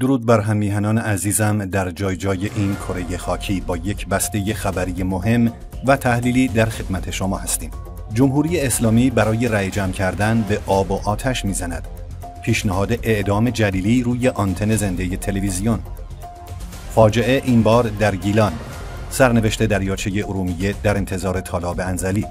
درود بر همیهنان عزیزم در جای جای این کره خاکی با یک بسته خبری مهم و تحلیلی در خدمت شما هستیم. جمهوری اسلامی برای رأی جمع کردن به آب و آتش میزند. پیشنهاد اعدام جلیلی روی آنتن زنده تلویزیون. فاجعه این بار در گیلان. سرنوشت دریاچه ارومیه در انتظار طالاب انزلی.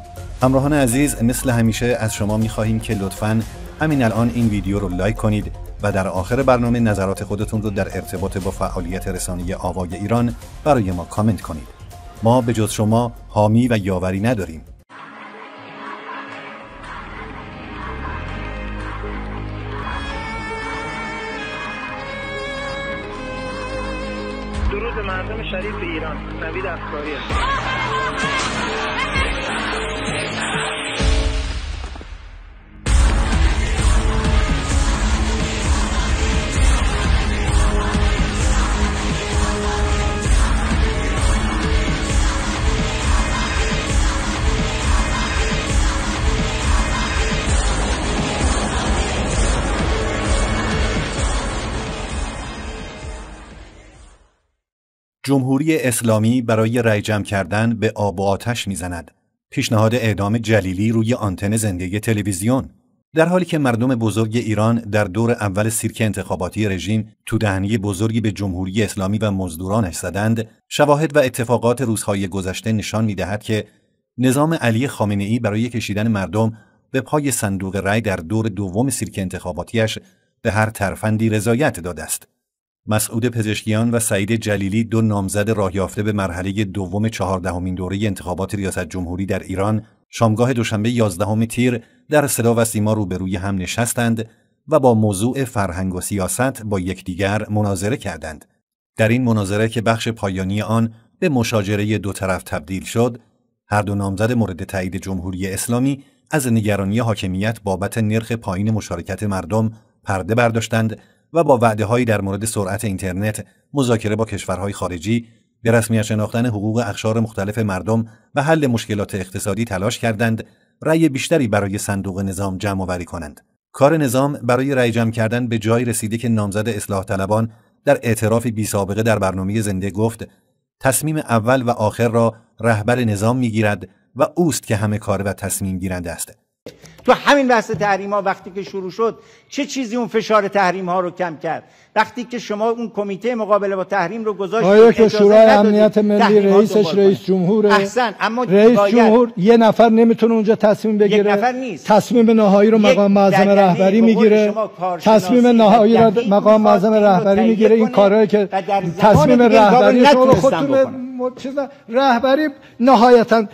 همراهان عزیز مثل همیشه از شما میخواهیم که لطفاً همین الان این ویدیو رو لایک کنید و در آخر برنامه نظرات خودتون رو در ارتباط با فعالیت رسانی آوای ایران برای ما کامنت کنید ما به جز شما حامی و یاوری نداریم درود مردم شریف ایران نوید افکاری جمهوری اسلامی برای رای جمع کردن به آب و آتش میزند. پیشنهاد اعدام جلیلی روی آنتن زندگی تلویزیون در حالی که مردم بزرگ ایران در دور اول سیرک انتخاباتی رژیم تو دهنی بزرگی به جمهوری اسلامی و مزدورانش زدند، شواهد و اتفاقات روزهای گذشته نشان میدهد که نظام علی خامنه ای برای کشیدن مردم به پای صندوق رای در دور دوم سیرک انتخاباتیش به هر ترفندی رضایت داده است. مسعود پزشکیان و سعید جلیلی دو نامزد راهیافته به مرحله دوم چهاردهمین دوره انتخابات ریاست جمهوری در ایران شامگاه دوشنبه یازدهم تیر در صدا و سیما روبروی هم نشستند و با موضوع فرهنگ و سیاست با یکدیگر مناظره کردند. در این مناظره که بخش پایانی آن به مشاجره دو طرف تبدیل شد، هر دو نامزد مورد تایید جمهوری اسلامی از نگرانی حاکمیت بابت نرخ پایین مشارکت مردم پرده برداشتند و با وعده هایی در مورد سرعت اینترنت مذاکره با کشورهای خارجی به رسمیت شناختن حقوق اخشار مختلف مردم و حل مشکلات اقتصادی تلاش کردند رأی بیشتری برای صندوق نظام جمع آوری کنند کار نظام برای رأی جمع کردن به جای رسیده که نامزد اصلاح طلبان در اعترافی بی سابقه در برنامه زنده گفت تصمیم اول و آخر را رهبر نظام میگیرد و اوست که همه کار و تصمیم گیرنده است تو همین بحث تحریم ها وقتی که شروع شد چه چیزی اون فشار تحریم ها رو کم کرد وقتی که شما اون کمیته مقابله با تحریم رو گذاشت آیا که شورای امنیت ملی رئیسش رئیس جمهور احسن اما رئیس جمهور یه نفر نمیتونه اونجا تصمیم بگیره یک نفر نیست تصمیم نهایی رو مقام معظم رهبری میگیره تصمیم نهایی رو مقام معظم رهبری میگیره این کارهایی که تصمیم رهبری شما خودتون رهبری نهایتاً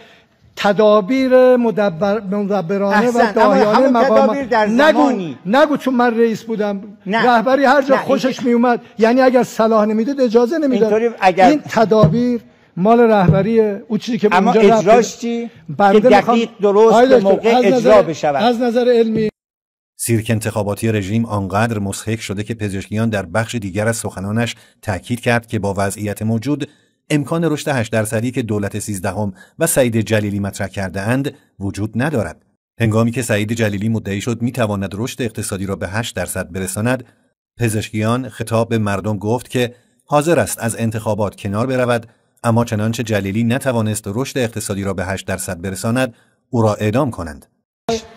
تدابیر مدبر مدبرانه و دایانه مقام نگو نگو چون من رئیس بودم رهبری هر جا خوشش می اومد یعنی اگر صلاح نمیدید اجازه نمیداد اگر... این تدابیر مال رهبریه او چیزی که اما اجراش چی که درست به موقع اجرا از نظر علمی سیرک انتخاباتی رژیم آنقدر مسخک شده که پزشکیان در بخش دیگر از سخنانش تاکید کرد که با وضعیت موجود امکان رشد 8 درصدی که دولت سیزدهم و سعید جلیلی مطرح کرده اند وجود ندارد هنگامی که سعید جلیلی مدعی شد میتواند رشد اقتصادی را به 8 درصد برساند پزشکیان خطاب به مردم گفت که حاضر است از انتخابات کنار برود اما چنانچه جلیلی نتوانست رشد اقتصادی را به 8 درصد برساند او را اعدام کنند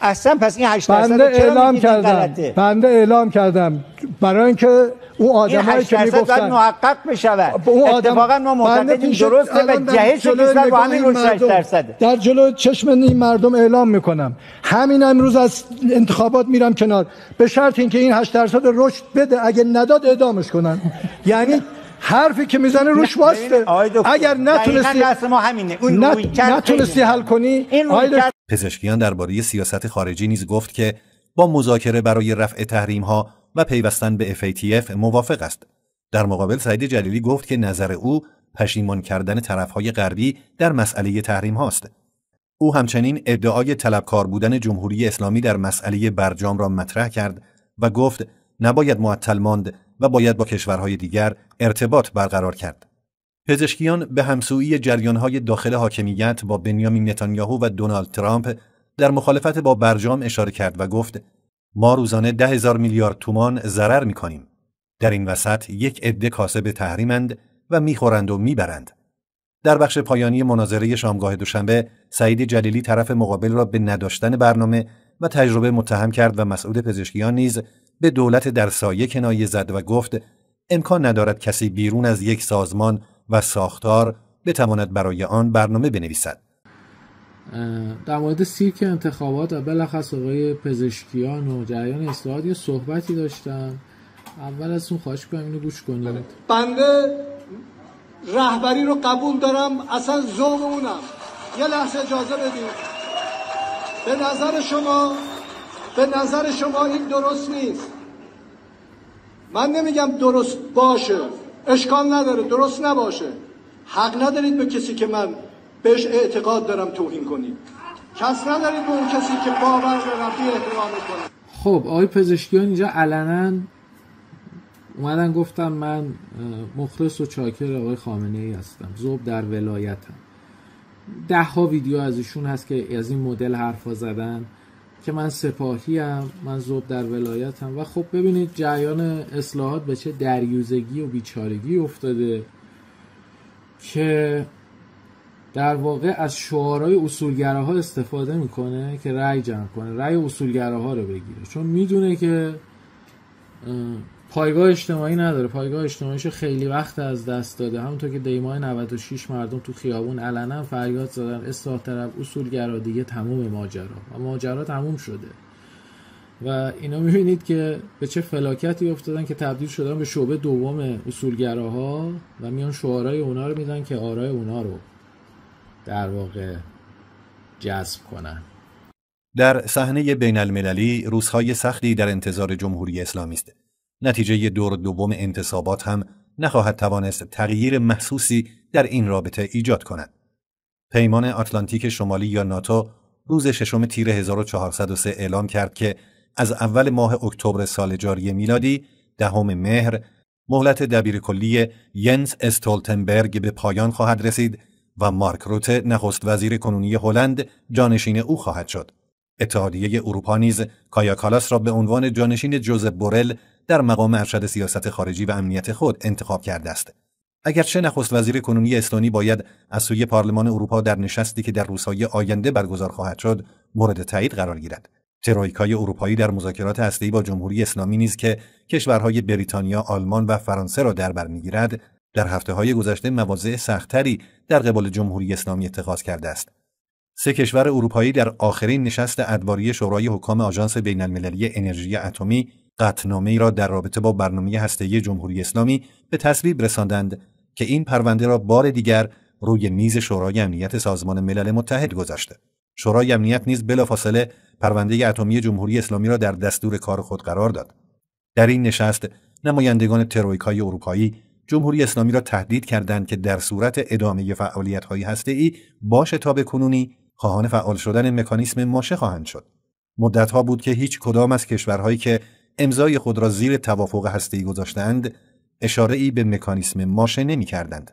اصلا پس این 8 درصد اعلام کردم بنده اعلام کردم برای اینکه اون آدمایی که میگفتن محقق بشود اون آدم... اتفاقا ما معتقدیم درست و جهش کشور با همین روش درصد در جلو چشم این مردم اعلام میکنم همین امروز از انتخابات میرم کنار به شرط اینکه این 8 درصد رشد بده اگه نداد اعدامش کنن یعنی حرفی که میزنه روش واسته اگر نتونستی ما همینه اون نتونستی حل کنی این پزشکیان درباره سیاست خارجی نیز گفت که با مذاکره برای رفع تحریم ها و پیوستن به FATF موافق است. در مقابل سعید جلیلی گفت که نظر او پشیمان کردن های غربی در مسئله تحریم هاست. او همچنین ادعای طلبکار بودن جمهوری اسلامی در مسئله برجام را مطرح کرد و گفت نباید معطل ماند و باید با کشورهای دیگر ارتباط برقرار کرد. پزشکیان به همسویی جریانهای داخل حاکمیت با بنیامین نتانیاهو و دونالد ترامپ در مخالفت با برجام اشاره کرد و گفت ما روزانه ده هزار میلیارد تومان ضرر می کنیم. در این وسط یک عده کاسب تحریمند و میخورند و میبرند. در بخش پایانی مناظره شامگاه دوشنبه سعید جلیلی طرف مقابل را به نداشتن برنامه و تجربه متهم کرد و مسئول پزشکیان نیز به دولت در سایه کنایه زد و گفت امکان ندارد کسی بیرون از یک سازمان و ساختار بتواند برای آن برنامه بنویسد در مورد سیرک انتخابات و بلخص آقای پزشکیان و جریان اصلاحات یه صحبتی داشتن اول از اون خواهش کنم اینو گوش کنید بله. بنده رهبری رو قبول دارم اصلا زوم اونم یه لحظه اجازه بدید به نظر شما به نظر شما این درست نیست من نمیگم درست باشه اشکال نداره درست نباشه حق ندارید به کسی که من بهش اعتقاد دارم توهین کنید کس ندارید به اون کسی که باور رفی احترام میکنه خب آقای پزشکیان اینجا علنا اومدن گفتم من مخلص و چاکر آقای خامنه ای هستم زوب در ولایتم ده ها ویدیو از ایشون هست که از این مدل حرفا زدن که من هم من زوب در ولایتم و خب ببینید جریان اصلاحات به چه دریوزگی و بیچارگی افتاده که در واقع از شعارهای اصولگراها استفاده میکنه که رأی جمع کنه رأی اصولگراها رو بگیره چون میدونه که پایگاه اجتماعی نداره پایگاه اجتماعیش خیلی وقت از دست داده همونطور که دیمای 96 مردم تو خیابون علنا فریاد زدن اصلاح طرف اصولگرا دیگه تموم ماجرا و ماجرا تموم شده و اینا میبینید که به چه فلاکتی افتادن که تبدیل شدن به شعبه دوم اصولگراها و میان شعارای اونا رو میدن که آرای اونا رو در واقع جذب کنن در صحنه بین المللی روزهای سختی در انتظار جمهوری اسلامی است نتیجه دور دوم انتصابات هم نخواهد توانست تغییر محسوسی در این رابطه ایجاد کند. پیمان آتلانتیک شمالی یا ناتو روز ششم تیر 1403 اعلام کرد که از اول ماه اکتبر سال جاری میلادی دهم مهر مهلت دبیرکلی ینس استولتنبرگ به پایان خواهد رسید و مارک روته نخست وزیر کنونی هلند جانشین او خواهد شد. اتحادیه اروپا نیز کایا کالاس را به عنوان جانشین جوزف بورل در مقام ارشد سیاست خارجی و امنیت خود انتخاب کرده است اگرچه نخست وزیر کنونی استونی باید از سوی پارلمان اروپا در نشستی که در روزهای آینده برگزار خواهد شد مورد تایید قرار گیرد ترویکای اروپایی در مذاکرات اصلی با جمهوری اسلامی نیز که کشورهای بریتانیا، آلمان و فرانسه را در بر میگیرد، در هفته های گذشته مواضع سختتری در قبال جمهوری اسلامی اتخاذ کرده است. سه کشور اروپایی در آخرین نشست ادواری شورای حکام آژانس بین‌المللی انرژی اتمی قطنامه ای را در رابطه با برنامه هسته‌ای جمهوری اسلامی به تصویب رساندند که این پرونده را بار دیگر روی میز شورای امنیت سازمان ملل متحد گذاشته. شورای امنیت نیز بلافاصله پرونده اتمی جمهوری اسلامی را در دستور کار خود قرار داد. در این نشست نمایندگان ترویکای اروپایی جمهوری اسلامی را تهدید کردند که در صورت ادامه فعالیت‌های هسته‌ای با شتاب کنونی خواهان فعال شدن مکانیسم ماشه خواهند شد. مدتها بود که هیچ کدام از کشورهایی که امضای خود را زیر توافق هسته‌ای گذاشتند اشاره ای به مکانیسم ماشه نمی کردند.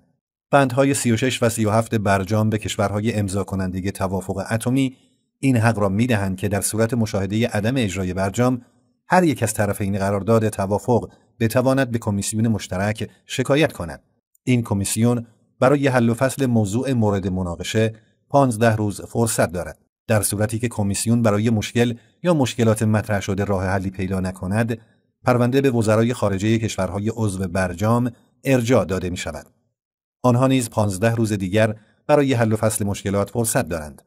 بندهای 36 و 37 برجام به کشورهای امضا کننده توافق اتمی این حق را دهند که در صورت مشاهده عدم اجرای برجام هر یک از طرفین قرارداد توافق بتواند به کمیسیون مشترک شکایت کند. این کمیسیون برای حل و فصل موضوع مورد مناقشه 15 روز فرصت دارد. در صورتی که کمیسیون برای مشکل یا مشکلات مطرح شده راه حلی پیدا نکند پرونده به وزرای خارجه کشورهای عضو برجام ارجاع داده می شود. آنها نیز 15 روز دیگر برای حل و فصل مشکلات فرصت دارند.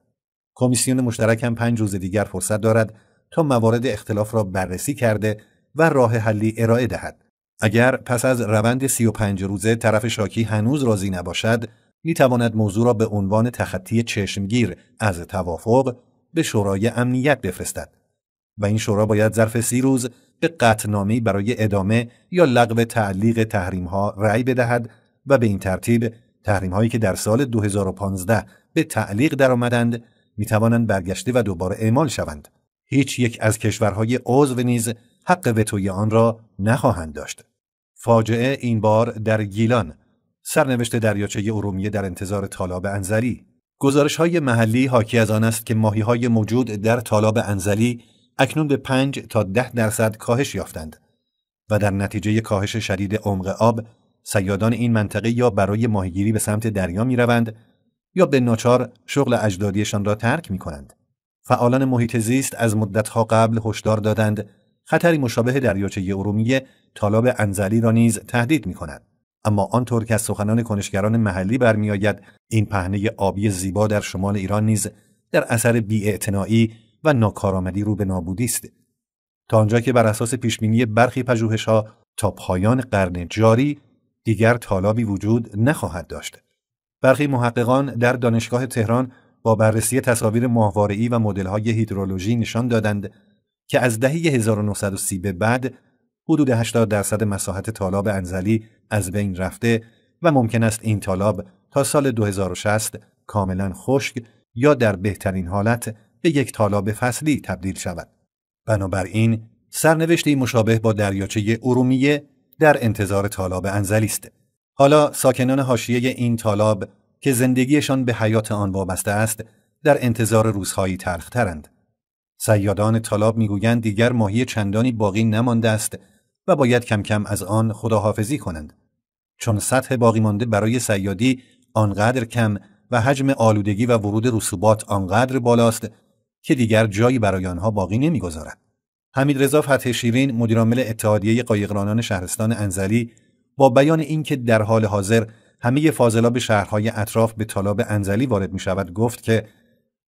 کمیسیون مشترک هم 5 روز دیگر فرصت دارد تا موارد اختلاف را بررسی کرده و راه حلی ارائه دهد. اگر پس از روند 35 روزه طرف شاکی هنوز راضی نباشد می تواند موضوع را به عنوان تخطی چشمگیر از توافق به شورای امنیت بفرستد و این شورا باید ظرف سی روز به قطنامی برای ادامه یا لغو تعلیق تحریم ها رأی بدهد و به این ترتیب تحریم هایی که در سال 2015 به تعلیق درآمدند می توانند برگشته و دوباره اعمال شوند هیچ یک از کشورهای عضو نیز حق وتوی آن را نخواهند داشت فاجعه این بار در گیلان سرنوشت دریاچه ارومیه در انتظار تالاب انزلی گزارش های محلی حاکی از آن است که ماهی های موجود در تالاب انزلی اکنون به 5 تا 10 درصد کاهش یافتند و در نتیجه کاهش شدید عمق آب سیادان این منطقه یا برای ماهیگیری به سمت دریا می روند یا به ناچار شغل اجدادیشان را ترک می کنند. فعالان محیط زیست از مدتها قبل هشدار دادند خطری مشابه دریاچه ارومیه تالاب انزلی را نیز تهدید می اما آنطور که از سخنان کنشگران محلی برمیآید این پهنه آبی زیبا در شمال ایران نیز در اثر بیاعتنایی و ناکارآمدی رو به نابودی است تا آنجا که بر اساس پیشبینی برخی پژوهشها تا پایان قرن جاری دیگر تالابی وجود نخواهد داشت برخی محققان در دانشگاه تهران با بررسی تصاویر ماهواره‌ای و مدل‌های هیدرولوژی نشان دادند که از دهه 1930 به بعد حدود 80 درصد مساحت تالاب انزلی از بین رفته و ممکن است این تالاب تا سال 2060 کاملا خشک یا در بهترین حالت به یک تالاب فصلی تبدیل شود. بنابراین سرنوشتی مشابه با دریاچه ارومیه در انتظار تالاب انزلی است. حالا ساکنان حاشیه این تالاب که زندگیشان به حیات آن وابسته است در انتظار روزهایی تلخترند. سیادان تالاب میگویند دیگر ماهی چندانی باقی نمانده است و باید کم کم از آن خداحافظی کنند چون سطح باقی مانده برای سیادی آنقدر کم و حجم آلودگی و ورود رسوبات آنقدر بالاست که دیگر جایی برای آنها باقی نمیگذارد حمید رضا فتح شیرین مدیرعامل اتحادیه قایقرانان شهرستان انزلی با بیان اینکه در حال حاضر همه فاضلاب شهرهای اطراف به طالاب انزلی وارد می شود گفت که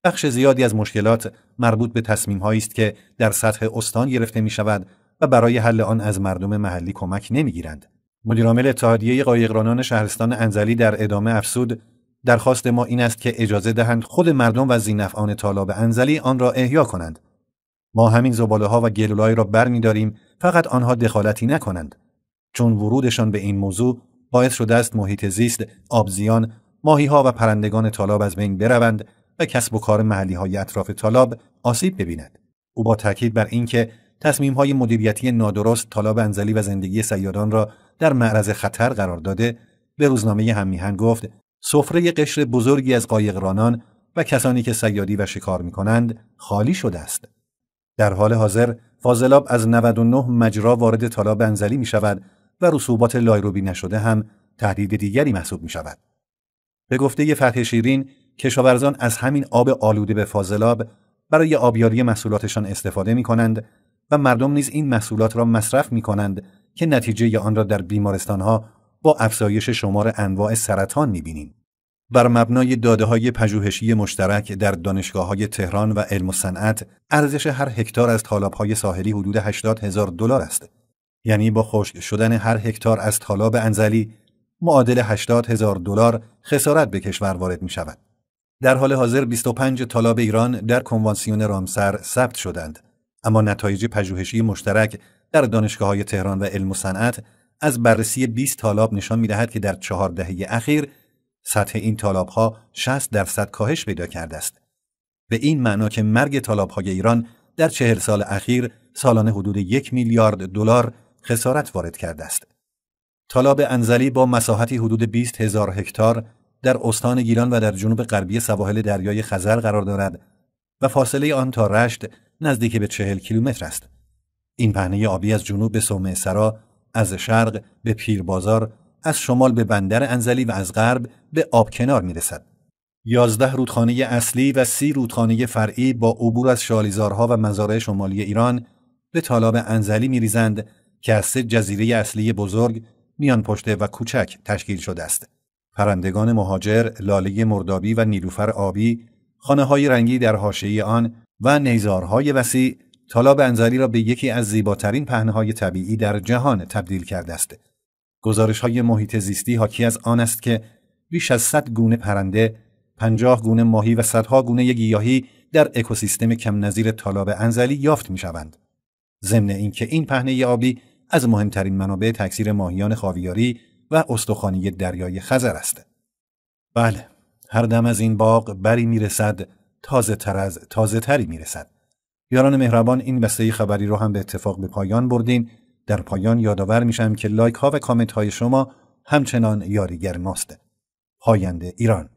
بخش زیادی از مشکلات مربوط به تصمیم است که در سطح استان گرفته می شود و برای حل آن از مردم محلی کمک نمیگیرند مدیرعامل اتحادیه قایقرانان شهرستان انزلی در ادامه افسود درخواست ما این است که اجازه دهند خود مردم و زینفعان طالاب انزلی آن را احیا کنند ما همین زباله ها و گلولای را برمیداریم فقط آنها دخالتی نکنند چون ورودشان به این موضوع باعث شده است محیط زیست آبزیان ماهی ها و پرندگان طالاب از بین بروند و کسب و کار محلی های اطراف طالاب آسیب ببیند او با تاکید بر اینکه های مدیریتی نادرست طالاب انزلی و زندگی سیادان را در معرض خطر قرار داده به روزنامه همیهن گفت سفره قشر بزرگی از قایقرانان و کسانی که سیادی و شکار می‌کنند خالی شده است در حال حاضر فاضلاب از 99 مجرا وارد طالاب انزلی می شود و رسوبات لایروبی نشده هم تهدید دیگری محسوب می شود. به گفته فتح شیرین کشاورزان از همین آب آلوده به فاضلاب برای آبیاری محصولاتشان استفاده می و مردم نیز این محصولات را مصرف می کنند که نتیجه آن را در بیمارستانها با افزایش شمار انواع سرطان می بینیم. بر مبنای داده های پژوهشی مشترک در دانشگاه های تهران و علم و صنعت ارزش هر هکتار از طالاب های ساحلی حدود 80 هزار دلار است یعنی با خشک شدن هر هکتار از طالاب انزلی معادل 80 هزار دلار خسارت به کشور وارد می شود در حال حاضر 25 طالاب ایران در کنوانسیون رامسر ثبت شدند اما نتایج پژوهشی مشترک در دانشگاه های تهران و علم و صنعت از بررسی 20 تالاب نشان میدهد که در چهار دهه اخیر سطح این تالاب ها 60 درصد کاهش پیدا کرده است. به این معنا که مرگ تالاب های ایران در چهل سال اخیر سالانه حدود یک میلیارد دلار خسارت وارد کرده است. تالاب انزلی با مساحتی حدود 20 هزار هکتار در استان گیلان و در جنوب غربی سواحل دریای خزر قرار دارد و فاصله آن تا رشت نزدیک به چهل کیلومتر است. این پهنه آبی از جنوب به سومه سرا، از شرق به پیربازار، از شمال به بندر انزلی و از غرب به آبکنار می رسد. یازده رودخانه اصلی و سی رودخانه فرعی با عبور از شالیزارها و مزارع شمالی ایران به طالاب انزلی می ریزند که از سه جزیره اصلی بزرگ میان پشته و کوچک تشکیل شده است. پرندگان مهاجر، لاله مردابی و نیلوفر آبی، خانه های رنگی در حاشیه آن و نیزارهای وسیع تالاب انزلی را به یکی از زیباترین های طبیعی در جهان تبدیل کرده است. گزارش های محیط زیستی حاکی از آن است که بیش از 100 گونه پرنده، 50 گونه ماهی و صدها گونه گیاهی در اکوسیستم کم نظیر تالاب انزلی یافت می شوند. ضمن اینکه این پهنه آبی از مهمترین منابع تکثیر ماهیان خاویاری و استخوانی دریای خزر است. بله، هر دم از این باغ بری میرسد تازه, تر از تازه تری می رسد. یاران مهربان این بسته خبری رو هم به اتفاق به پایان بردین در پایان یادآور میشم که لایک ها و کامنت های شما همچنان یاریگر ماست. پاینده ایران